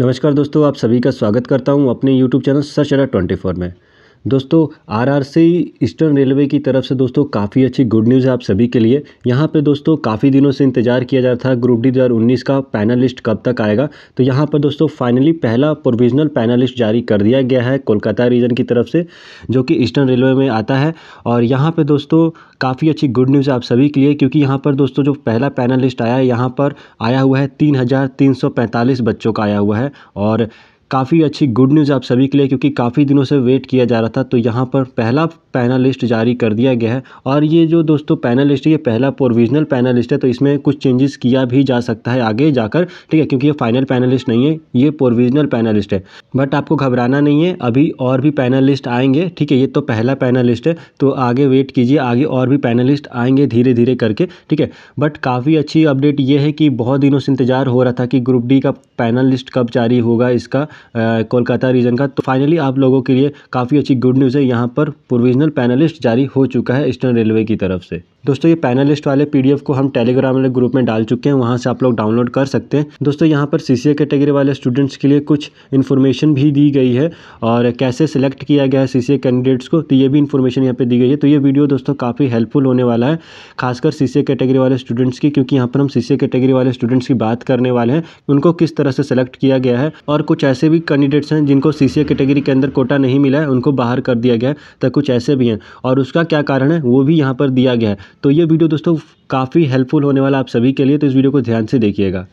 नमस्कार दोस्तों आप सभी का स्वागत करता हूं अपने YouTube channel search Adda twenty में दोस्तों आरआरसी ईस्टर्न रेलवे की तरफ से दोस्तों काफ़ी अच्छी गुड न्यूज़ है आप सभी के लिए यहाँ पे दोस्तों काफ़ी दिनों से इंतजार किया जा रहा था ग्रुप डी दो का पैनल लिस्ट कब तक आएगा तो यहाँ पर दोस्तों फाइनली पहला प्रोविजनल पैनल लिस्ट जारी कर दिया गया है कोलकाता रीजन की तरफ से जो कि ईस्टर्न रेलवे में आता है और यहाँ पर दोस्तों काफ़ी अच्छी गुड न्यूज़ आप सभी के लिए क्योंकि यहाँ पर दोस्तों जो पहला पैनल लिस्ट आया है यहाँ पर आया हुआ है तीन बच्चों का आया हुआ है और काफ़ी अच्छी गुड न्यूज़ आप सभी के लिए क्योंकि काफ़ी दिनों से वेट किया जा रहा था तो यहाँ पर पहला पैनल लिस्ट जारी कर दिया गया है और ये जो दोस्तों पैनल लिस्ट है ये पहला प्रोविजनल पैनल लिस्ट है तो इसमें कुछ चेंजेस किया भी जा सकता है आगे जाकर ठीक है क्योंकि ये फाइनल पैनल लिस्ट नहीं है ये प्रोविजनल पैनल लिस्ट है बट आपको घबराना नहीं है अभी और भी पैनल लिस्ट आएंगे ठीक है ये तो पहला पैनल लिस्ट है तो आगे वेट कीजिए आगे और भी पैनल लिस्ट आएंगे धीरे धीरे करके ठीक है बट काफ़ी अच्छी अपडेट ये है कि बहुत दिनों से इंतज़ार हो रहा था कि ग्रुप डी का पैनल लिस्ट कब जारी होगा इसका कोलकाता रीजन का तो फाइनली आप लोगों के लिए काफ़ी अच्छी गुड न्यूज़ है यहाँ पर प्रोविजनल पैनलिस्ट जारी हो चुका है ईस्टर्न रेलवे की तरफ से दोस्तों ये पैनलिस्ट वाले पीडीएफ को हम टेलीग्राम वाले ग्रुप में डाल चुके हैं वहाँ से आप लोग डाउनलोड कर सकते हैं दोस्तों यहाँ पर सीसीए कैटेगरी वाले स्टूडेंट्स के लिए कुछ इन्फॉर्मेशन भी दी गई है और कैसे सिलेक्ट किया गया है सीसीए कैंडिडेट्स को तो ये भी इन्फॉर्मेशन यहाँ पर दी गई है तो ये वीडियो दोस्तों काफ़ी हेल्पफुल होने वाला है खासकर सी कैटेगरी वाले स्टूडेंट्स की क्योंकि यहाँ पर हम सी कैटेगरी वाले स्टूडेंट्स की बात करने वाले हैं उनको किस तरह से सेलेक्ट किया गया है और कुछ ऐसे भी कैंडिडेट्स हैं जिनको सी कैटेगरी के अंदर कोटा नहीं मिला है उनको बाहर कर दिया गया है तो कुछ ऐसे भी हैं और उसका क्या कारण है वो भी यहाँ पर दिया गया है तो ये वीडियो दोस्तों काफ़ी हेल्पफुल होने वाला आप सभी के लिए तो इस वीडियो को ध्यान से देखिएगा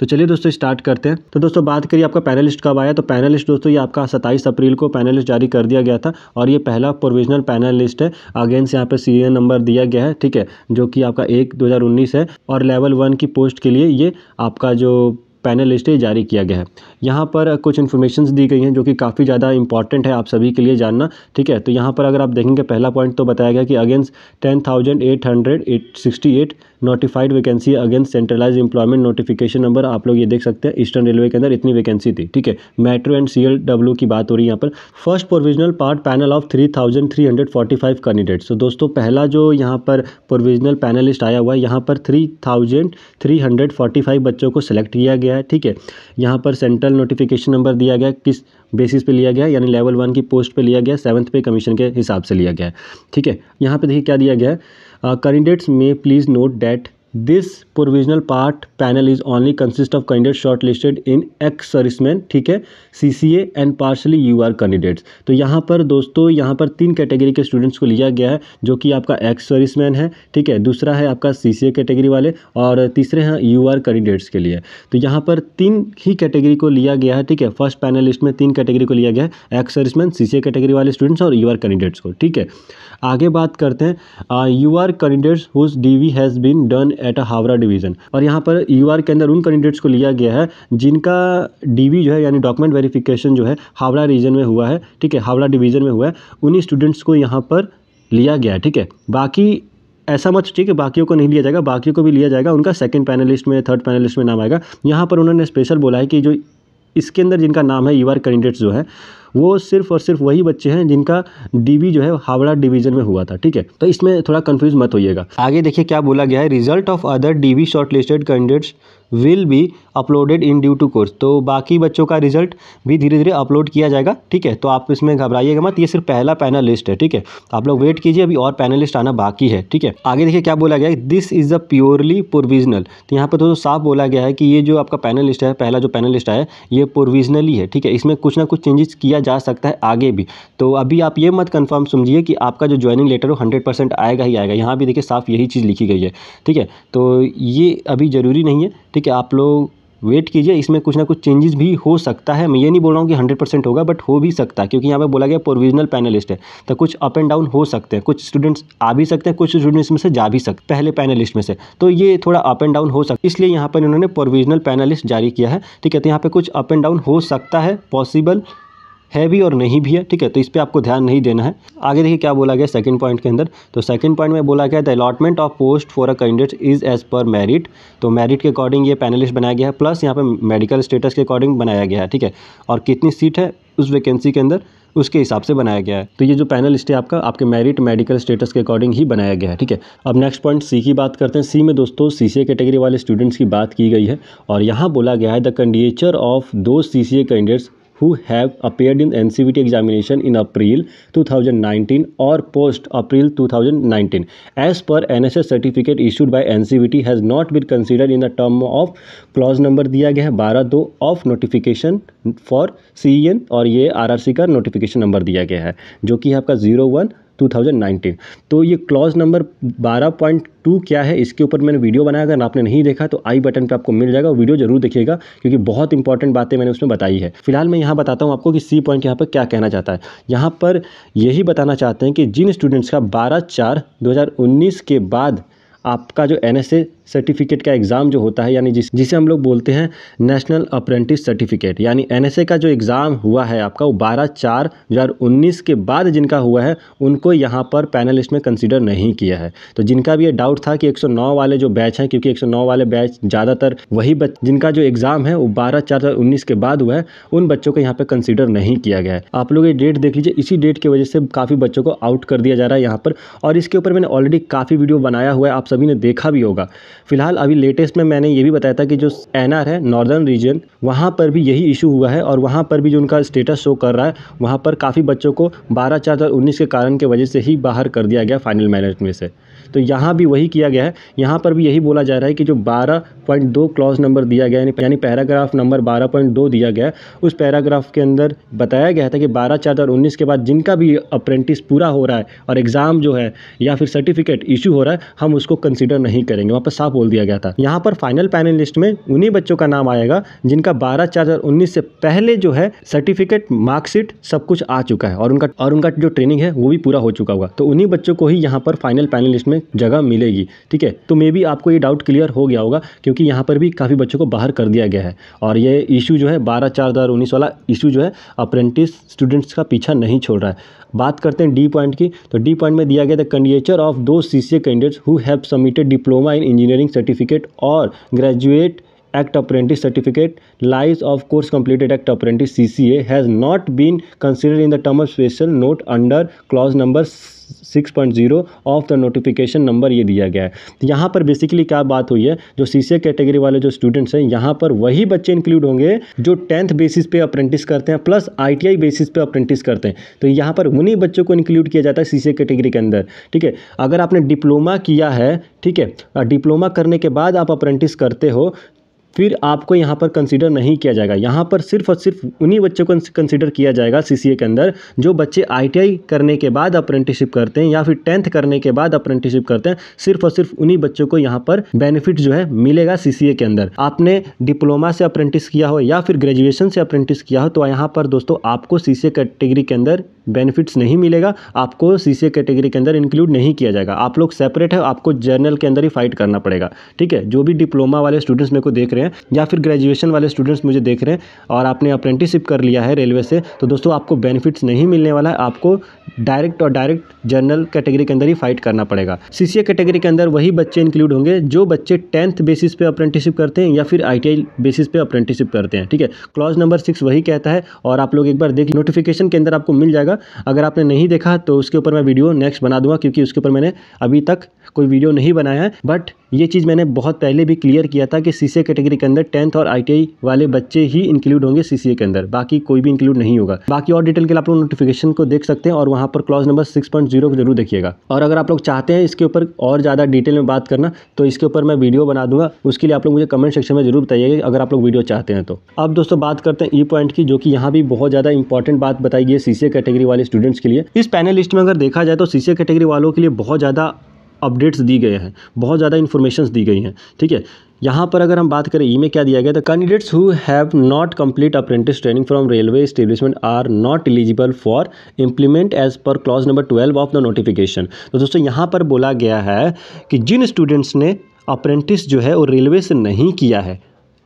तो चलिए दोस्तों स्टार्ट करते हैं तो दोस्तों बात करिए आपका पैनलिस्ट कब आया तो पैनलिस्ट दोस्तों ये आपका 27 अप्रैल को पैनलिस्ट जारी कर दिया गया था और ये पहला प्रोविजनल पैनलिस्ट है अगेंस्ट यहाँ पे सीरियल नंबर दिया गया है ठीक है जो कि आपका एक 2019 है और लेवल वन की पोस्ट के लिए ये आपका जो पैनल लिस्ट जारी किया गया है यहाँ पर कुछ इन्फॉर्मेशन दी गई हैं जो कि काफ़ी ज़्यादा इंपॉर्टेंट है आप सभी के लिए जानना ठीक है तो यहाँ पर अगर आप देखेंगे पहला पॉइंट तो बताया गया कि against ten thousand eight hundred eight sixty eight notified vacancy against centralize employment notification number आप लोग ये देख सकते हैं ईस्टर्न रेलवे के अंदर इतनी वैकेंसी थी ठीक है मेट्रो एंड सी की बात हो रही है यहाँ पर first provisional part panel of three thousand three hundred forty five candidates तो दोस्तों पहला जो यहाँ पर प्रोविजनल पैनलिस्ट आया हुआ है यहाँ पर three thousand three hundred forty five बच्चों को सेलेक्ट किया गया है ठीक है यहाँ पर सेंट्रल नोटिफिकेशन नंबर दिया गया किस बेसिस पे लिया गया यानी लेवल वन की पोस्ट पे लिया गया सेवन्थ पे कमीशन के हिसाब से लिया गया ठीक है यहाँ पे देखिए क्या दिया गया है कैंडिडेट्स में please note that this provisional part panel is only consist of candidate shortlisted in ex serviceman ठीक है C C A and partially U R candidates तो यहाँ पर दोस्तों यहाँ पर तीन कैटेगरी के स्टूडेंट्स को लिया गया है जो कि आपका एक्स सर्विसमैन है ठीक है दूसरा है आपका सी सी ए कैटेगरी वाले और तीसरे हैं यू आर कैंडिडेट्स के लिए तो यहाँ पर तीन ही कैटेगरी को लिया गया है ठीक है फर्स्ट पैनल लिस्ट में तीन कैटेगरी को लिया गया है ex serviceman C C A category वाले स्टूडेंट्स और यू आर कैंडिडेट्स को ठीक है आगे बात करते हैं U R candidates whose D V has been done at Howrah division और यहाँ पर यू के अंदर उन कैंडिडेट्स को लिया गया है जिनका डी जो है यानी डॉक्यूमेंट वेरिफिकेशन जो है हावड़ा रीजन में हुआ है ठीक है हावड़ा डिवीज़न में हुआ है उन्हीं स्टूडेंट्स को यहाँ पर लिया गया ठीक है बाकी ऐसा मत ठीक है बाकियों को नहीं लिया जाएगा बाकियों को भी लिया जाएगा उनका सेकंड पैनलिस्ट में थर्ड पैनलिस्ट में नाम आएगा यहाँ पर उन्होंने स्पेशल बोला है कि जो इसके अंदर जिनका नाम है यू आर कैंडिडेट्स जो है वो सिर्फ और सिर्फ वही बच्चे हैं जिनका डीबी जो है हावड़ा डिवीजन में हुआ था ठीक है तो इसमें थोड़ा कन्फ्यूज मत होइएगा आगे देखिए क्या बोला गया है result of other DB shortlisted candidates will be uploaded in due to course तो बाकी बच्चों का रिजल्ट भी धीरे धीरे अपलोड किया जाएगा ठीक है तो आप इसमें घबराइएगा मत ये सिर्फ पहला पैनल लिस्ट है ठीक है आप लोग वेट कीजिए अभी और पैनल लिस्ट आना बाकी है ठीक है आगे देखिए क्या बोला गया है this is a purely provisional तो यहाँ पर तो साफ बोला गया है कि ये जो आपका पैनल लिस्ट है पहला जो पैनल लिस्ट है ये प्रोविजनली है ठीक है इसमें कुछ ना कुछ चेंजेस किया जा सकता है आगे भी तो अभी आप ये मत कन्फर्म समझिए कि आपका जो ज्वाइनिंग लेटर हो हंड्रेड परसेंट आएगा ही आएगा यहाँ भी देखिए साफ यही चीज़ लिखी गई है ठीक है तो ये अभी ज़रूरी नहीं है ठीक है आप लोग वेट कीजिए इसमें कुछ ना कुछ चेंजेस भी हो सकता है मैं ये नहीं बोल रहा हूँ कि हंड्रेड परसेंट होगा बट हो भी सकता है क्योंकि यहाँ पे बोला गया प्रोविजनल पैनलिस्ट है तो कुछ अप एंड डाउन हो सकते हैं कुछ स्टूडेंट्स आ भी सकते हैं कुछ स्टूडेंट्स में से जा भी सकते पहले पैनलिस्ट में से तो ये थोड़ा अप एंड डाउन हो सकता इसलिए यहाँ पर इन्होंने प्रोविजनल पैनलिस्ट जारी किया है ठीक है तो यहाँ पर कुछ अप एंड डाउन हो सकता है पॉसिबल है भी और नहीं भी है ठीक है तो इस पर आपको ध्यान नहीं देना है आगे देखिए क्या बोला गया सेकंड पॉइंट के अंदर तो सेकंड पॉइंट में बोला गया the allotment of post for a candidate is as per merit तो मेरिट के अकॉर्डिंग ये पैनलिस्ट बनाया गया है प्लस यहाँ पर मेडिकल स्टेटस के अकॉर्डिंग बनाया गया है ठीक है और कितनी सीट है उस वैकेंसी के अंदर उसके हिसाब से बनाया गया है तो ये जो पैनल स्टे है आपका आपके मेरिट मेडिकल स्टेटस के अकॉर्डिंग ही बनाया गया है ठीक है अब नेक्स्ट पॉइंट सी की बात करते हैं सी में दोस्तों सी सी कैटेगरी वाले स्टूडेंट्स की बात की गई है और यहाँ बोला गया है the candidature of those C C candidates who have appeared in NCVT examination in April 2019 or post April 2019 as per NSS certificate issued by NCVT has not been considered in the term of clause number दिया गया है बारह दो of notification for सी और ये RRC का notification number दिया गया है जो कि है आपका जीरो वन 2019 तो ये क्लॉज नंबर 12.2 क्या है इसके ऊपर मैंने वीडियो बनाया अगर आपने नहीं देखा तो आई बटन पर आपको मिल जाएगा वीडियो जरूर देखिएगा क्योंकि बहुत इंपॉर्टेंट बातें मैंने उसमें बताई है फिलहाल मैं यहाँ बताता हूँ आपको कि सी पॉइंट यहाँ पर क्या कहना चाहता है यहाँ पर यही बताना चाहते हैं कि जिन स्टूडेंट्स का बारह चार दो के बाद आपका जो एन सर्टिफिकेट का एग्ज़ाम जो होता है यानी जिस जिसे हम लोग बोलते हैं नेशनल अप्रेंटिस सर्टिफिकेट यानी एन का जो एग्ज़ाम हुआ है आपका वो बारह चार दो के बाद जिनका हुआ है उनको यहाँ पर पैनल में कंसिडर नहीं किया है तो जिनका भी ये डाउट था कि 109 वाले जो बैच हैं क्योंकि 109 वाले बैच ज़्यादातर वही बच जिनका जो एग्ज़ाम है वो बारह चार दो के बाद हुआ है उन बच्चों को यहाँ पर कंसिडर नहीं किया गया है आप लोग ये डेट देख लीजिए इसी डेट की वजह से काफ़ी बच्चों को आउट कर दिया जा रहा है यहाँ पर और इसके ऊपर मैंने ऑलरेडी काफ़ी वीडियो बनाया हुआ है आप सभी ने देखा भी होगा फिलहाल अभी लेटेस्ट में मैंने ये भी बताया था कि जो एन है नॉर्दर्न रीजन वहाँ पर भी यही इशू हुआ है और वहाँ पर भी जो उनका स्टेटस शो कर रहा है वहाँ पर काफ़ी बच्चों को बारह चार हज़ार उन्नीस के कारण के वजह से ही बाहर कर दिया गया फाइनल मैनेजमेंट में से तो यहाँ भी वही किया गया है यहाँ पर भी यही बोला जा रहा है कि जो बारह पॉइंट दो क्लॉज नंबर दिया गया यानी पैराग्राफ नंबर बारह पॉइंट दो दिया गया उस पैराग्राफ के अंदर बताया गया था कि बारह चार हज़ार उन्नीस के बाद जिनका भी अप्रेंटिस पूरा हो रहा है और एग्ज़ाम जो है या फिर सर्टिफिकेट इशू हो रहा है हम उसको कंसिडर नहीं करेंगे वहाँ पर साफ बोल दिया गया था यहाँ पर फाइनल पैनल लिस्ट में उन्हीं बच्चों का नाम आएगा जिनका बारह चार हज़ार उन्नीस से पहले जो है सर्टिफिकेट मार्कशीट सब कुछ आ चुका है और उनका और उनका जो ट्रेनिंग है वो भी पूरा हो चुका हुआ तो उन्हीं बच्चों को ही यहाँ पर फाइनल पैनल लिस्ट में में जगह मिलेगी ठीक है तो मे बी आपको ये डाउट क्लियर हो गया होगा क्योंकि यहाँ पर भी काफ़ी बच्चों को बाहर कर दिया गया है और ये इशू जो है बारह चार हज़ार उन्नीस वाला इशू जो है अप्रेंटिस स्टूडेंट्स का पीछा नहीं छोड़ रहा है बात करते हैं डी पॉइंट की तो डी पॉइंट में दिया गया था candidature of those C candidates who have submitted diploma in engineering certificate और graduate act apprentice certificate lies of course completed act C C has not been consider in the term of special note under clause number 6.0 of the notification number ये दिया गया है यहाँ पर basically क्या बात हुई है जो सी कैटेगरी वाले जो स्टूडेंट्स हैं यहाँ पर वही बच्चे इंक्लूड होंगे जो टेंथ बेसिस पे अप्रेंटिस करते हैं प्लस आई बेसिस पे अप्रेंटिस करते हैं तो यहाँ पर उन्हीं बच्चों को इंक्लूड किया जाता है सी कैटेगरी के अंदर ठीक है अगर आपने डिप्लोमा किया है ठीक है डिप्लोमा करने के बाद आप अप्रेंटिस करते हो फिर आपको यहाँ पर कंसिडर नहीं किया जाएगा यहाँ पर सिर्फ और सिर्फ उन्हीं बच्चों को कंसिडर किया जाएगा सीसीए के अंदर जो बच्चे आईटीआई करने के बाद अप्रेंटिसिप करते हैं या फिर टेंथ करने के बाद अप्रेंटिसिप करते हैं सिर्फ और सिर्फ उन्हीं बच्चों को यहाँ पर बेनिफिट जो है मिलेगा सीसीए के अंदर आपने डिप्लोमा से अप्रेंटिस किया हो या फिर ग्रेजुएशन से अप्रेंटिस किया हो तो यहाँ पर दोस्तों आपको सी कैटेगरी के अंदर बेनिफिट्स नहीं मिलेगा आपको सी कैटेगरी के अंदर इंक्लूड नहीं किया जाएगा आप लोग सेपरेट है आपको जर्नल के अंदर ही फाइट करना पड़ेगा ठीक है जो भी डिप्लोमा वाले स्टूडेंट्स मेरे को देख रहे हैं हैं या फिर ग्रेजुएशन वाले स्टूडेंट्स मुझे देख रहे हैं और आपने अप्रेंटिसिप कर लिया है रेलवे से तो दोस्तों आपको बेनिफिट्स नहीं मिलने वाला है आपको डायरेक्ट और डायरेक्ट जनरल कैटेगरी के अंदर ही फाइट करना पड़ेगा सी कैटेगरी के अंदर वही बच्चे इंक्लूड होंगे जो बच्चे टेंथ बेसिस पे अप्रेंटिसिप करते हैं या फिर आई बेसिस पे अप्रेंटिसिप करते हैं ठीक है क्लॉज नंबर सिक्स वही कहता है और आप लोग एक बार देख नोटिफिकेशन के अंदर आपको मिल जाएगा अगर आपने नहीं देखा तो उसके ऊपर मैं वीडियो नेक्स्ट बना दूंगा क्योंकि उसके ऊपर मैंने अभी तक कोई वीडियो नहीं बनाया है बट ये चीज़ मैंने बहुत पहले भी क्लियर किया था कि सी कैटेगरी के अंदर टेंथ और आई वाले बच्चे ही इंक्लूड होंगे सी के अंदर बाकी कोई भी इंक्लूड नहीं होगा बाकी और डिटेल के लिए आप लोग नोटिफिकेशन को देख सकते हैं और वहाँ पर क्लॉज नंबर सिक्स को जरूर देखिएगा और अगर आप लोग चाहते हैं इसके ऊपर और ज़्यादा डिटेल में बात करना तो इसके ऊपर मैं वीडियो बना दूंगा उसके लिए आप लोग मुझे कमेंट सेक्शन में जरूर बताइएगा अगर आप लोग वीडियो चाहते हैं तो अब दोस्तों बात करते हैं ई पॉइंट की जो कि यहाँ भी बहुत ज़्यादा इंपॉर्टेंट बात बताई गई है सी कैटेगरी वाले स्टूडेंट्स के लिए इस पैनल लिस्ट में अगर देखा जाए तो सी कैटेगरी वालों के लिए बहुत ज़्यादा अपडेट्स दी गए हैं बहुत ज़्यादा इन्फॉर्मेशन दी गई हैं ठीक है यहाँ पर अगर हम बात करें ई e में क्या दिया गया तो candidates who have not complete apprentice training from railway establishment are not eligible for implement as per clause number twelve of the notification तो दोस्तों यहाँ पर बोला गया है कि जिन स्टूडेंट्स ने अप्रेंटिस जो है वो रेलवे से नहीं किया है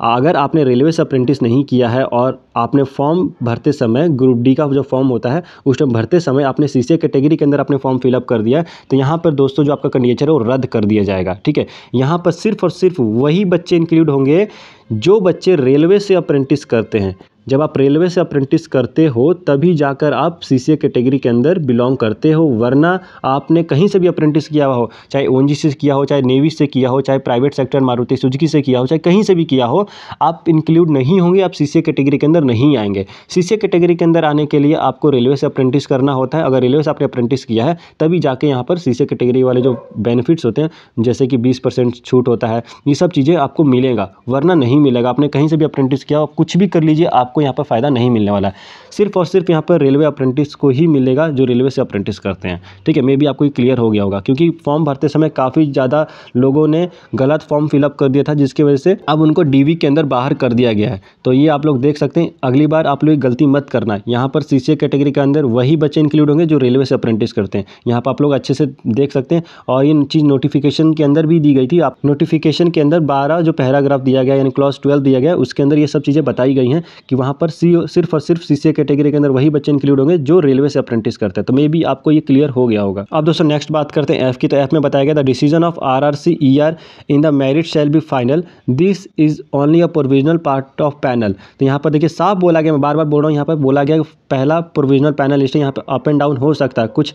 अगर आपने रेलवे से अप्रेंटिस नहीं किया है और आपने फॉर्म भरते समय ग्रुप डी का जो फॉर्म होता है उस टाइम भरते समय आपने सी कैटेगरी के अंदर आपने फॉर्म फिलअप कर दिया तो यहाँ पर दोस्तों जो आपका कंडीचर है वो रद्द कर दिया जाएगा ठीक है यहाँ पर सिर्फ और सिर्फ वही बच्चे इंक्लूड होंगे जो बच्चे रेलवे से अप्रेंटिस करते हैं जब आप रेलवे से अप्रेंटिस करते हो तभी जाकर आप सी सी ए कैटेगरी के अंदर बिलोंग करते हो वरना आपने कहीं से भी अप्रेंटिस किया हो चाहे ओ से किया हो चाहे नेवी से किया हो चाहे प्राइवेट सेक्टर मारुति सुजुकी से किया हो चाहे कहीं से भी किया हो आप इंक्लूड नहीं होंगे आप सी सी ए कैटेगरी के अंदर नहीं आएंगे सी सी ए कैटेगरी के अंदर आने के लिए आपको रेलवे से अप्रेंटिस करना होता है अगर रेलवे से आपने अप्रेंटिस किया है तभी जाके यहाँ पर सी सी कैटेगरी वाले जो बेनिफिट्स होते हैं जैसे कि बीस परसेंट छूट होता है ये सब चीज़ें आपको मिलेगा वरना नहीं मिलेगा आपने कहीं से भी अप्रेंटिस किया हो कुछ भी कर लीजिए आपको आपको यहाँ पर फ़ायदा नहीं मिलने वाला है सिर्फ और सिर्फ यहाँ पर रेलवे अप्रेंटिस को ही मिलेगा जो रेलवे से अप्रेंटिस करते हैं ठीक है मे बी आपको क्लियर हो गया होगा क्योंकि फॉर्म भरते समय काफ़ी ज़्यादा लोगों ने गलत फॉर्म फिलअप कर दिया था जिसकी वजह से अब उनको डी के अंदर बाहर कर दिया गया है तो ये आप लोग देख सकते हैं अगली बार आप लोग गलती मत करना यहाँ पर सी कैटेगरी के अंदर वही बच्चे इंक्लूड होंगे जो रेलवे से अप्रेंटिस करते हैं यहाँ पर आप लोग अच्छे से देख सकते हैं और ये चीज़ नोटिफिकेशन के अंदर भी दी गई थी आप नोटिफिकेशन के अंदर बारह जो पैराग्राफ दिया गया यानी क्लास ट्वेल्व दिया गया उसके अंदर ये सब चीज़ें बताई गई हैं कि वहाँ वहाँ पर सी सिर्फ और सिर्फ सी कैटेगरी के अंदर वही बच्चे इंक्लूड होंगे जो रेलवे से अप्रेंटिस करते हैं तो मे बी आपको ये क्लियर हो गया होगा अब दोस्तों नेक्स्ट बात करते हैं एफ की तो एफ में बताया गया the decision of R R C E R in the merit shall be final this is only a provisional part of panel तो यहाँ पर देखिए साफ बोला गया मैं बार बार बोल रहा हूँ यहाँ पर बोला गया पहला प्रोविजनल पैनल लिस्ट यहाँ पर अप एंड डाउन हो सकता है कुछ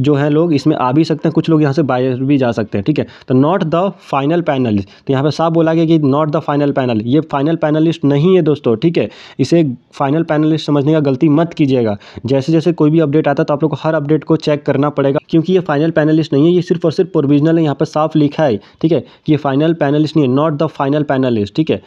जो है लोग इसमें आ भी सकते हैं कुछ लोग यहाँ से बाहर भी जा सकते हैं ठीक है तो नॉट द फाइनल पैनलिस्ट तो यहाँ पर साफ बोला गया कि नॉट द फाइनल पैनल ये फाइनल पैनलिस्ट नहीं है दोस्तों ठीक है इसे फाइनल पैनलिस्ट समझने का गलती मत कीजिएगा जैसे जैसे कोई भी अपडेट आता है तो आप लोग को हर अपडेट को चेक करना पड़ेगा क्योंकि ये फाइनल पैनलिस्ट नहीं है ये सिर्फ और सिर्फ प्रोविजनल है यहाँ पर साफ लिखा है ठीक है कि ये फाइनल पैनलिस्ट नहीं है नॉट द फाइनल पैनलिस्ट ठीक है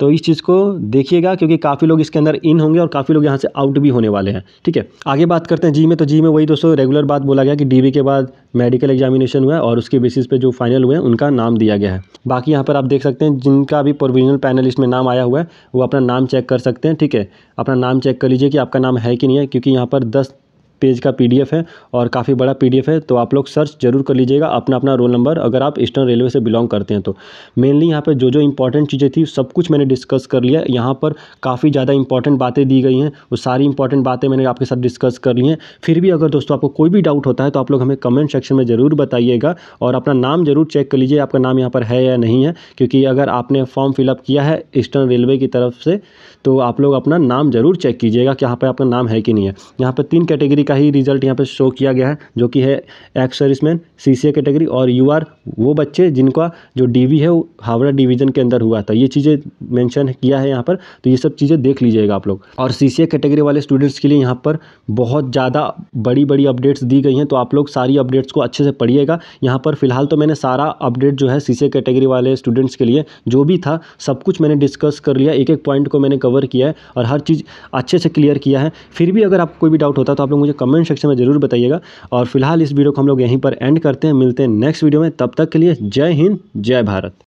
तो इस चीज़ को देखिएगा क्योंकि काफ़ी लोग इसके अंदर इन होंगे और काफ़ी लोग यहाँ से आउट भी होने वाले हैं ठीक है आगे बात करते हैं जी में तो जी में वही दोस्तों रेगुलर बात बोला गया कि डी के बाद मेडिकल एग्जामिनेशन हुआ है और उसके बेसिस पे जो फाइनल हुए हैं उनका नाम दिया गया है बाकी यहाँ पर आप देख सकते हैं जिनका भी प्रोविजनल पैनलिस्ट में नाम आया हुआ है वो अपना नाम चेक कर सकते हैं ठीक है अपना नाम चेक कर लीजिए कि आपका नाम है कि नहीं है क्योंकि यहाँ पर दस पेज का पीडीएफ है और काफ़ी बड़ा पीडीएफ है तो आप लोग सर्च जरूर कर लीजिएगा अपना अपना रोल नंबर अगर आप ईस्टर्न रेलवे से बिलोंग करते हैं तो मेनली यहाँ पर जो जो इंपॉर्टेंट चीज़ें थी सब कुछ मैंने डिस्कस कर लिया यहाँ पर काफ़ी ज़्यादा इंपॉर्टेंट बातें दी गई हैं वो सारी इंपॉर्टेंट बातें मैंने आपके साथ डिस्कस कर ली हैं फिर भी अगर दोस्तों आपको कोई भी डाउट होता है तो आप लोग हमें कमेंट सेक्शन में ज़रूर बताइएगा और अपना नाम जरूर चेक कर लीजिए आपका नाम यहाँ पर है या नहीं है क्योंकि अगर आपने फॉर्म फिलअप किया है ईस्टर्न रेलवे की तरफ से तो आप लोग अपना नाम जरूर चेक कीजिएगा कि यहाँ पर आपका नाम है कि नहीं है यहाँ पर तीन कैटेगरी का का ही रिजल्ट यहाँ पे शो किया गया है जो कि है ex serviceman C C category और यू आर वो बच्चे जिनका जो डीवी है वो हावड़ा डिवीजन के अंदर हुआ था ये चीज़ें मेंशन किया है यहाँ पर तो ये सब चीज़ें देख लीजिएगा आप लोग और सी सी कैटेगरी वाले स्टूडेंट्स के लिए यहाँ पर बहुत ज़्यादा बड़ी बड़ी अपडेट्स दी गई हैं तो आप लोग सारी अपडेट्स को अच्छे से पढ़िएगा यहाँ पर फिलहाल तो मैंने सारा अपडेट जो है सी सी कैटेगरी वाले स्टूडेंट्स के लिए जो भी था सब कुछ मैंने डिस्कस कर लिया एक एक पॉइंट को मैंने कवर किया है और हर चीज़ अच्छे से क्लियर किया है फिर भी अगर आपको कोई भी डाउट होता है तो आप लोग मुझे कमेंट सेक्शन में ज़रूर बताइएगा और फिलहाल इस वीडियो को हम लोग यहीं पर एंड करते हैं मिलते हैं नेक्स्ट वीडियो में तब तक के लिए जय हिंद जय भारत